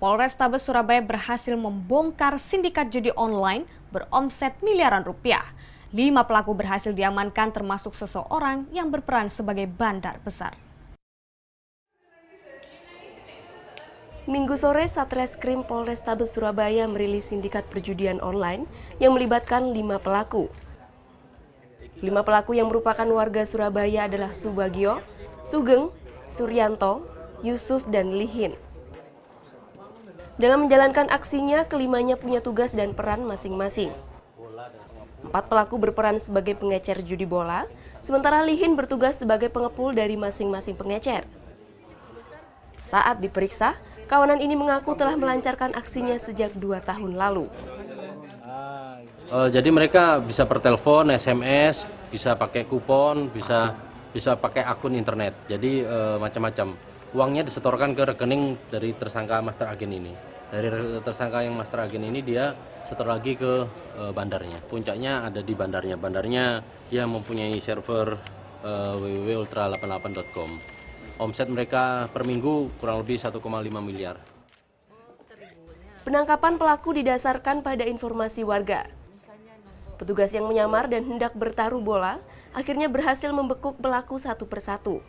Polrestabes Surabaya berhasil membongkar sindikat judi online beromset miliaran rupiah. Lima pelaku berhasil diamankan termasuk seseorang yang berperan sebagai bandar besar. Minggu sore, Satreskrim Polrestabes Surabaya merilis sindikat perjudian online yang melibatkan lima pelaku. Lima pelaku yang merupakan warga Surabaya adalah Subagio, Sugeng, Suryanto, Yusuf, dan Lihin. Dalam menjalankan aksinya, kelimanya punya tugas dan peran masing-masing. Empat pelaku berperan sebagai pengecer judi bola, sementara Lihin bertugas sebagai pengepul dari masing-masing pengecer. Saat diperiksa, kawanan ini mengaku telah melancarkan aksinya sejak dua tahun lalu. Eh, jadi mereka bisa pertelepon, SMS, bisa pakai kupon, bisa bisa pakai akun internet. Jadi eh, macam-macam uangnya disetorkan ke rekening dari tersangka master agen ini. Dari tersangka yang master agen ini dia setor lagi ke e, bandarnya. Puncaknya ada di bandarnya. Bandarnya dia mempunyai server e, www.ultra88.com. Omset mereka per minggu kurang lebih 1,5 miliar. Penangkapan pelaku didasarkan pada informasi warga. Petugas yang menyamar dan hendak bertaruh bola akhirnya berhasil membekuk pelaku satu persatu.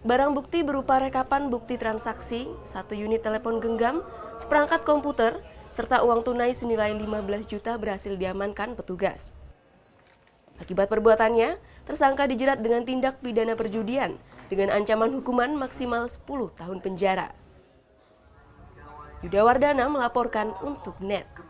Barang bukti berupa rekapan bukti transaksi, satu unit telepon genggam, seperangkat komputer, serta uang tunai senilai 15 juta berhasil diamankan petugas. Akibat perbuatannya, tersangka dijerat dengan tindak pidana perjudian dengan ancaman hukuman maksimal 10 tahun penjara. Yudawardana melaporkan untuk NET.